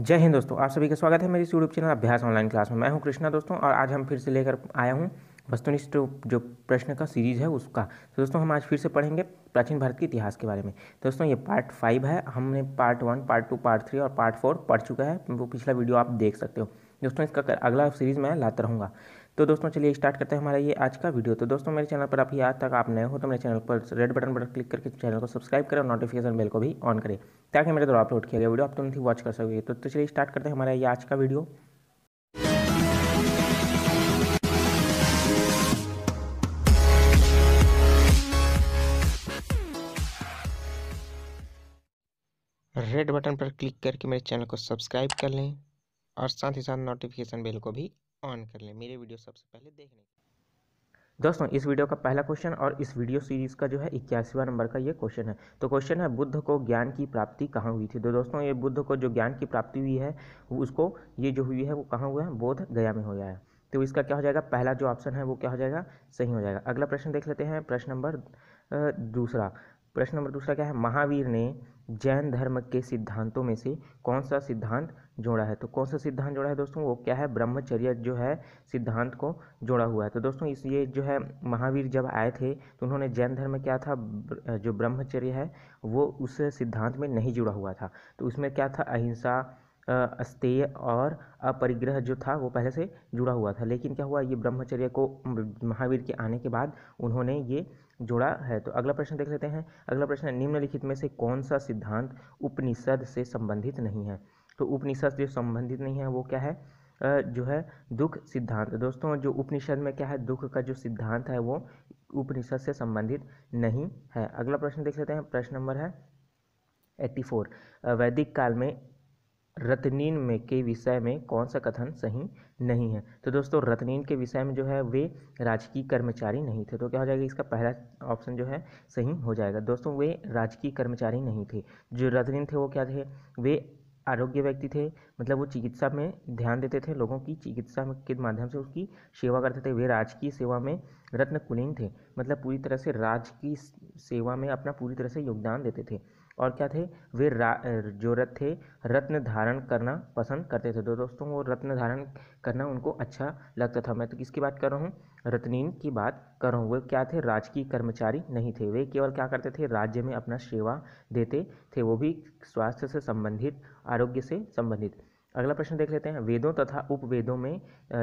जय हिंद दोस्तों आप सभी का स्वागत है मेरे इस YouTube channel Abhyas online class में मैं हूं कृष्णा दोस्तों और आज हम फिर से लेकर आया हूं वस्तुनिष्ठ जो प्रश्न का सीरीज है उसका तो दोस्तों हम आज फिर से पढ़ेंगे प्राचीन भारत के इतिहास के बारे में तो दोस्तों ये पार्ट फाइव है हमने part one part two part three और पार्ट फोर पढ़ चुका है वो पिछला वीडियो आप देख सकते हो दोस्तों इसका अगला सीरीज़ मैं लाता रहूँगा तो दोस्तों चलिए स्टार्ट करते हैं हमारा ये आज का वीडियो तो दोस्तों मेरे चैनल पर अभी आज तक आप नए हो तो मेरे चैनल पर रेड बटन पर क्लिक करके चैनल को सब्सक्राइब करें और नोटिफिकेशन बेल को भी ऑन करें ताकि मेरे द्वारा अपलोड किया गया वीडियो आप तुरंत ही वॉच कर सकोगे तो, तो चलिए स्टार्ट करते हैं हमारा ये आज का वीडियो रेड बटन पर क्लिक करके मेरे चैनल को सब्सक्राइब कर लें और साथ ही साथ नोटिफिकेशन बेल को भी ऑन कर लें मेरे वीडियो सबसे पहले देखने के दोस्तों इस वीडियो का पहला क्वेश्चन और इस वीडियो सीरीज का जो है इक्यासीवा नंबर का ये क्वेश्चन है तो क्वेश्चन है बुद्ध को ज्ञान की प्राप्ति कहाँ हुई थी तो दोस्तों ये बुद्ध को जो ज्ञान की प्राप्ति हुई है उसको ये जो हुई है वो कहाँ हुआ है बोध गया में हुआ है तो इसका क्या हो जाएगा पहला जो ऑप्शन है वो क्या हो जाएगा सही हो जाएगा अगला प्रश्न देख लेते हैं प्रश्न नंबर दूसरा प्रश्न नंबर दूसरा क्या है महावीर ने जैन धर्म के सिद्धांतों में से कौन सा सिद्धांत जोड़ा है तो कौन सा सिद्धांत जोड़ा है दोस्तों वो क्या है ब्रह्मचर्य जो है सिद्धांत को जोड़ा हुआ है तो दोस्तों इस ये जो है महावीर जब आए थे तो उन्होंने जैन धर्म में क्या था जो ब्रह्मचर्य है वो उस सिद्धांत में नहीं जुड़ा हुआ था तो उसमें क्या था अहिंसा अस्तेय और अपरिग्रह जो था वो पहले से जुड़ा हुआ था लेकिन क्या हुआ ये ब्रह्मचर्य को महावीर के आने के बाद उन्होंने ये जोड़ा है तो अगला प्रश्न देख लेते हैं अगला प्रश्न निम्नलिखित में से कौन सा सिद्धांत उपनिषद से संबंधित नहीं है तो उपनिषद जो संबंधित नहीं है वो क्या है जो है दुख सिद्धांत दोस्तों जो उपनिषद में क्या है दुख का जो सिद्धांत है वो उपनिषद से संबंधित नहीं है अगला प्रश्न देख लेते हैं प्रश्न नंबर है एट्टी फोर वैदिक काल में रत्नीन में के विषय में कौन सा कथन सही नहीं है तो दोस्तों रत्नीन के विषय में जो है वे राजकीय कर्मचारी नहीं थे तो क्या हो जाएगा इसका पहला ऑप्शन जो है सही हो जाएगा दोस्तों वे राजकीय कर्मचारी नहीं थे जो रत्नीन थे वो क्या थे वे आरोग्य व्यक्ति थे मतलब वो चिकित्सा में ध्यान देते थे लोगों की चिकित्सा के माध्यम से उसकी सेवा करते थे वे राजकीय सेवा में रत्नकुलीन थे मतलब पूरी तरह से राज की सेवा में अपना पूरी तरह से योगदान देते थे और क्या थे वे जो रथ थे रत्न धारण करना पसंद करते थे तो दोस्तों वो रत्न धारण करना उनको अच्छा लगता था मैं तो किसकी बात कर रहा हूँ रत्नीन की बात कर रहा हूँ वे क्या थे राजकीय कर्मचारी नहीं थे वे केवल क्या करते थे राज्य में अपना सेवा देते थे वो भी स्वास्थ्य से संबंधित आरोग्य से संबंधित अगला प्रश्न देख लेते हैं वेदों तथा उपवेदों में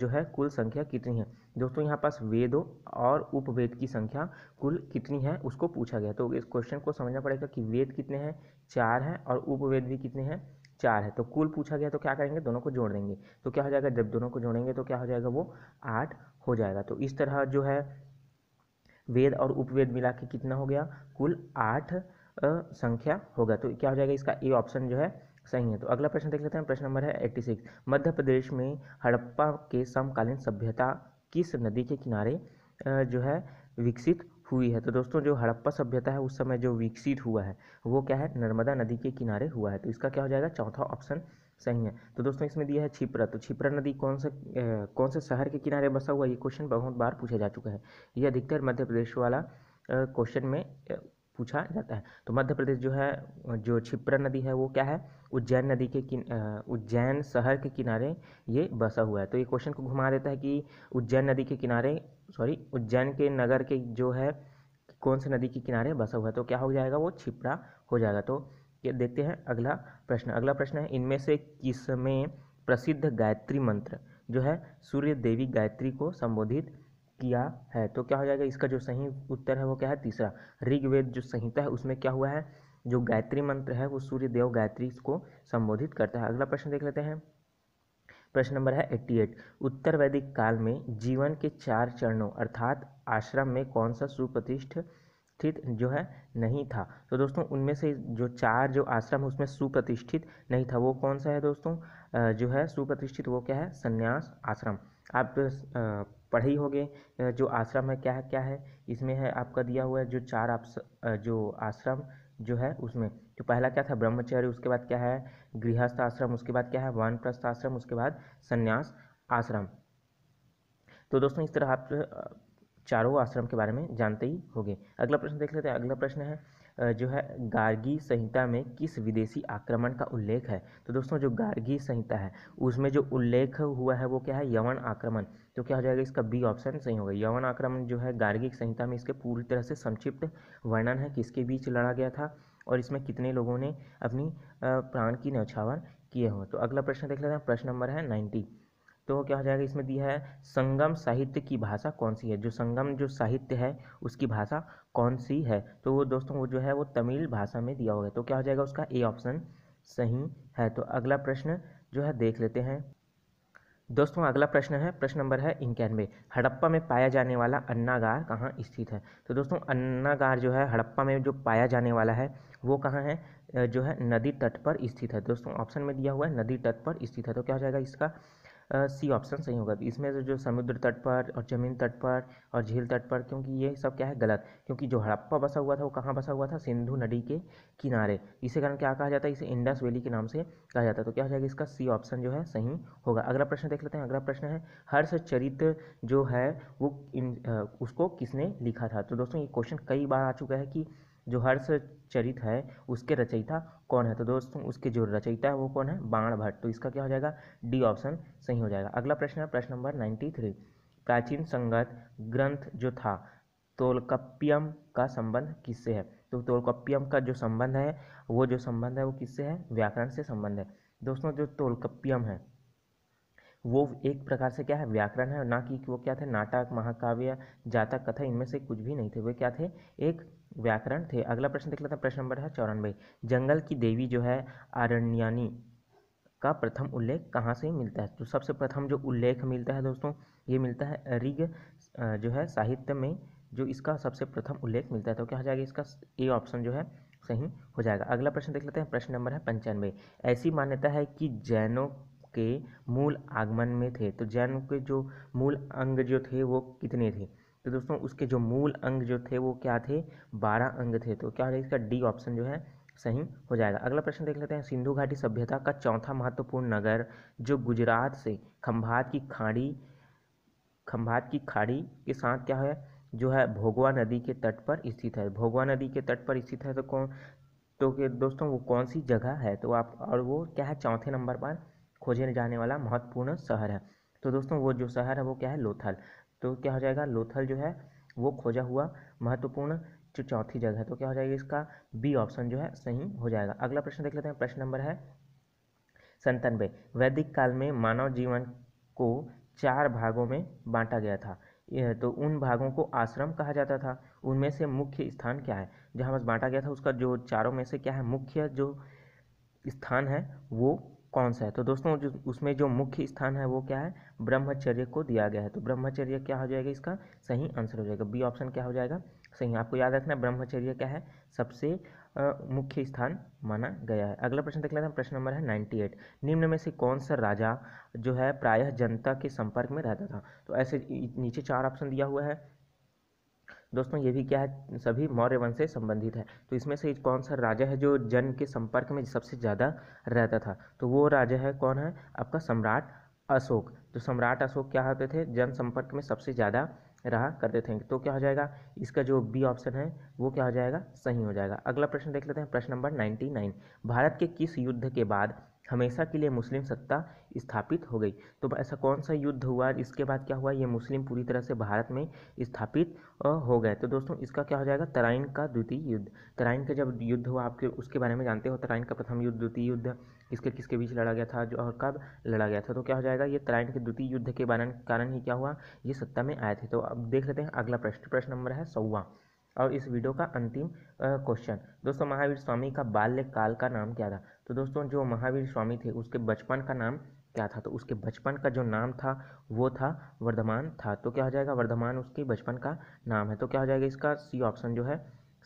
जो है कुल संख्या कितनी है दोस्तों यहाँ पास वेदों और उपवेद की संख्या कुल कितनी है उसको पूछा गया तो इस क्वेश्चन को समझना पड़ेगा कि वेद कितने हैं चार हैं और उपवेद भी कितने हैं चार है तो कुल पूछा गया तो क्या करेंगे दोनों को जोड़ देंगे तो क्या हो जाएगा जब दोनों को जोड़ेंगे तो क्या हो जाएगा वो आठ हो जाएगा तो इस तरह जो है वेद और उपवेद मिला के कितना हो गया कुल आठ संख्या होगा तो क्या हो जाएगा इसका ए ऑप्शन जो है सही है तो अगला प्रश्न देख लेते हैं प्रश्न नंबर है एट्टी सिक्स मध्य प्रदेश में हड़प्पा के समकालीन सभ्यता किस नदी के किनारे जो है विकसित हुई है तो दोस्तों जो हड़प्पा सभ्यता है उस समय जो विकसित हुआ है वो क्या है नर्मदा नदी के किनारे हुआ है तो इसका क्या हो जाएगा चौथा ऑप्शन सही है तो दोस्तों इसमें दिया है छिपरा तो छिपरा नदी कौन से कौन से शहर के किनारे बसा हुआ ये क्वेश्चन बहुत बार पूछा जा चुका है ये अधिकतर मध्य प्रदेश वाला क्वेश्चन में पूछा जाता है तो मध्य प्रदेश जो है जो छिपरा नदी है वो क्या है उज्जैन नदी के किन उज्जैन शहर के किनारे ये बसा हुआ है तो ये क्वेश्चन को घुमा देता है कि उज्जैन नदी के किनारे सॉरी उज्जैन के नगर के जो है कौन से नदी के किनारे बसा हुआ है तो क्या हो जाएगा वो छिपरा हो जाएगा तो ये देखते हैं अगला प्रश्न अगला प्रश्न है इनमें से किसमें प्रसिद्ध गायत्री मंत्र जो है सूर्य देवी गायत्री को संबोधित किया है तो क्या हो जाएगा इसका जो सही उत्तर है वो क्या है तीसरा ऋग्वेद जो संहिता है उसमें क्या हुआ है जो गायत्री मंत्र है वो सूर्य देव गायत्री को संबोधित करता है अगला प्रश्न देख लेते हैं प्रश्न नंबर है एट्टी एट उत्तर वैदिक काल में जीवन के चार चरणों अर्थात आश्रम में कौन सा सुप्रतिष्ठ स्थित जो है नहीं था तो दोस्तों उनमें से जो चार जो आश्रम है उसमें सुप्रतिष्ठित नहीं था वो कौन सा है दोस्तों जो है सुप्रतिष्ठित वो क्या है संन्यास आश्रम आप पढ़े ही होंगे जो आश्रम है क्या है क्या है इसमें है आपका दिया हुआ है जो चार आप जो आश्रम जो है उसमें तो पहला क्या था ब्रह्मचर्य उसके बाद क्या है गृहस्थ आश्रम उसके बाद क्या है वनप्रस्थ आश्रम उसके बाद संन्यास आश्रम तो दोस्तों इस तरह आप चारों आश्रम के बारे में जानते ही होंगे अगला प्रश्न देख लेते हैं अगला प्रश्न है जो है गार्गी संहिता में किस विदेशी आक्रमण का उल्लेख है तो दोस्तों जो गार्गी संहिता है उसमें जो उल्लेख हुआ है वो क्या है यवन आक्रमण तो क्या हो जाएगा इसका बी ऑप्शन सही होगा यवन आक्रमण जो है गार्गी संहिता में इसके पूरी तरह से संक्षिप्त वर्णन है किसके बीच लड़ा गया था और इसमें कितने लोगों ने अपनी प्राण की नौछावर किए हों तो अगला प्रश्न देख लेते हैं प्रश्न नंबर है नाइन्टी तो क्या हो जाएगा इसमें दिया है संगम साहित्य की भाषा कौन सी है जो संगम जो साहित्य है उसकी भाषा कौन सी है तो वो दोस्तों वो जो है वो तमिल भाषा में दिया होगा तो क्या हो जाएगा उसका ए ऑप्शन सही है तो अगला प्रश्न जो है देख लेते हैं दोस्तों अगला प्रश्न है प्रश्न नंबर है इक्यानवे हड़प्पा में पाया जाने वाला अन्नागार कहाँ स्थित है तो दोस्तों अन्नागार जो है हड़प्पा में जो पाया जाने वाला है वो कहाँ है जो है नदी तट पर स्थित है दोस्तों ऑप्शन में दिया हुआ है नदी तट पर स्थित है तो क्या हो जाएगा इसका सी ऑप्शन सही होगा इसमें से जो समुद्र तट पर और जमीन तट पर और झील तट पर क्योंकि ये सब क्या है गलत क्योंकि जो हड़प्पा बसा हुआ था वो कहाँ बसा हुआ था सिंधु नदी के किनारे इसी कारण क्या कहा जाता है इसे इंडस वैली के नाम से कहा जाता है तो क्या हो जाएगा इसका सी ऑप्शन जो है सही होगा अगला प्रश्न देख लेते हैं अगला प्रश्न है हर्ष चरित्र जो है वो इन, आ, उसको किसने लिखा था तो दोस्तों ये क्वेश्चन कई बार आ चुका है कि जो हर्ष चरित है उसके रचयिता कौन है तो दोस्तों उसके जो रचयिता है वो कौन है बाण भट्ट तो इसका क्या हो जाएगा डी ऑप्शन सही हो जाएगा अगला प्रश्न है प्रश्न नंबर नाइन्टी थ्री प्राचीन संगत ग्रंथ जो था तोलकप्यम का संबंध किससे है तो तोलकप्यम का जो संबंध है वो जो संबंध है वो किससे है व्याकरण से संबंध है दोस्तों जो तोलकप्यम है वो एक प्रकार से क्या है व्याकरण है ना कि वो क्या थे नाटक महाकाव्य जातक कथा इनमें से कुछ भी नहीं थे वे क्या थे एक व्याकरण थे अगला प्रश्न देख लेते हैं प्रश्न नंबर है चौरानवे जंगल की देवी जो है आरण्यानी का प्रथम उल्लेख कहाँ से मिलता है तो सबसे प्रथम जो उल्लेख मिलता है दोस्तों ये मिलता है ऋग जो है साहित्य में जो इसका सबसे प्रथम उल्लेख मिलता है तो क्या हो जाएगा इसका ए ऑप्शन जो है सही हो जाएगा अगला प्रश्न देख लेते हैं प्रश्न नंबर है पंचानवे ऐसी मान्यता है कि जैनों के मूल आगमन में थे तो जैन के जो मूल अंग जो थे वो कितने थे तो दोस्तों उसके जो मूल अंग जो थे वो क्या थे बारह अंग थे तो क्या हो जाएगा इसका डी ऑप्शन जो है सही हो जाएगा अगला प्रश्न देख लेते हैं सिंधु घाटी सभ्यता का चौथा महत्वपूर्ण नगर जो गुजरात से खंभात की खाड़ी खम्भात की खाड़ी के साथ क्या है जो है भोगवा नदी के तट पर स्थित है भोगवा नदी के तट पर स्थित है तो कौन तो के दोस्तों वो कौन सी जगह है तो आप और वो क्या है चौथे नंबर पर खोजे जाने वाला महत्वपूर्ण शहर है तो दोस्तों वो जो शहर है वो क्या है लोथल तो क्या हो जाएगा लोथल जो है वो खोजा हुआ महत्वपूर्ण जो चौथी जगह है तो क्या हो जाएगा इसका बी ऑप्शन जो है सही हो जाएगा अगला प्रश्न देख लेते हैं प्रश्न नंबर है संतानवे वैदिक काल में मानव जीवन को चार भागों में बांटा गया था तो उन भागों को आश्रम कहा जाता था उनमें से मुख्य स्थान क्या है जहाँ बस बांटा गया था उसका जो चारों में से क्या है मुख्य जो स्थान है वो कौन सा है तो दोस्तों जो उसमें जो मुख्य स्थान है वो क्या है ब्रह्मचर्य को दिया गया है तो ब्रह्मचर्य क्या हो जाएगा इसका सही आंसर हो जाएगा बी ऑप्शन क्या हो जाएगा सही आपको याद रखना है ब्रह्मचर्य क्या है सबसे मुख्य स्थान माना गया है अगला प्रश्न देख लेते हैं प्रश्न नंबर है नाइन्टी एट निम्न में से कौन सा राजा जो है प्रायः जनता के संपर्क में रहता था तो ऐसे नीचे चार ऑप्शन दिया हुआ है दोस्तों ये भी क्या है सभी मौर्य वंश से संबंधित है तो इसमें से कौन सा राजा है जो जन के संपर्क में सबसे ज़्यादा रहता था तो वो राजा है कौन है आपका सम्राट अशोक तो सम्राट अशोक क्या होते थे जन संपर्क में सबसे ज़्यादा रहा करते थे तो क्या हो जाएगा इसका जो बी ऑप्शन है वो क्या हो जाएगा सही हो जाएगा अगला प्रश्न देख लेते हैं प्रश्न नंबर नाइन्टी नाइन भारत के किस युद्ध के बाद हमेशा के लिए मुस्लिम सत्ता स्थापित हो गई तो ऐसा कौन सा युद्ध हुआ इसके बाद क्या हुआ ये मुस्लिम पूरी तरह से भारत में स्थापित हो गए तो दोस्तों इसका क्या हो जाएगा तराइन का द्वितीय युद्ध तराइन का जब युद्ध हुआ आपके उसके बारे में जानते हो तराइन का प्रथम युद्ध द्वितीय युद्ध किसके किसके बीच लड़ा गया था जो और कब लड़ा गया था तो क्या हो जाएगा ये तराइन के द्वितीय युद्ध के कारण ही क्या हुआ ये सत्ता में आए थे तो अब देख लेते हैं अगला प्रश्न प्रश्न नंबर है सौवा और इस वीडियो का अंतिम क्वेश्चन दोस्तों महावीर स्वामी का बाल्यकाल का नाम क्या था तो दोस्तों जो महावीर स्वामी थे उसके बचपन का नाम क्या था तो उसके बचपन का जो नाम था वो था वर्धमान था तो क्या हो जाएगा वर्धमान उसके बचपन का नाम है तो क्या हो जाएगा इसका सी ऑप्शन जो है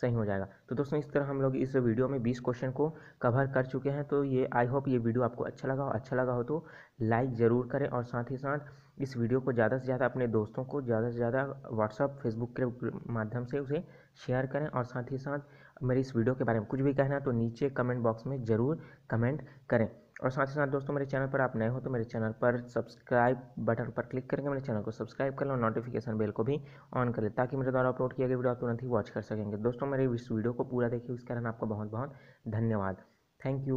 सही हो जाएगा तो दोस्तों इस तरह हम लोग इस वीडियो में 20 क्वेश्चन को कवर कर चुके हैं तो ये आई होप ये वीडियो आपको अच्छा लगा हो अच्छा लगा हो तो लाइक ज़रूर करें और साथ ही साथ इस वीडियो को ज़्यादा से ज़्यादा अपने दोस्तों को ज़्यादा से ज़्यादा व्हाट्सअप फेसबुक के माध्यम से उसे शेयर करें और साथ ही साथ मेरी इस वीडियो के बारे में कुछ भी कहना तो नीचे कमेंट बॉक्स में ज़रूर कमेंट करें और साथ ही साथ दोस्तों मेरे चैनल पर आप नए हो तो मेरे चैनल पर सब्सक्राइब बटन पर क्लिक करके मेरे चैनल को सब्सक्राइब कर लें और नोटिफिकेशन बेल को भी ऑन कर लें ताकि मेरे द्वारा अपलोड किया गया वीडियो आप तुरंत ही वॉच कर सकेंगे दोस्तों मेरे इस वीडियो को पूरा देखिए उस कारण आपका बहुत बहुत धन्यवाद थैंक यू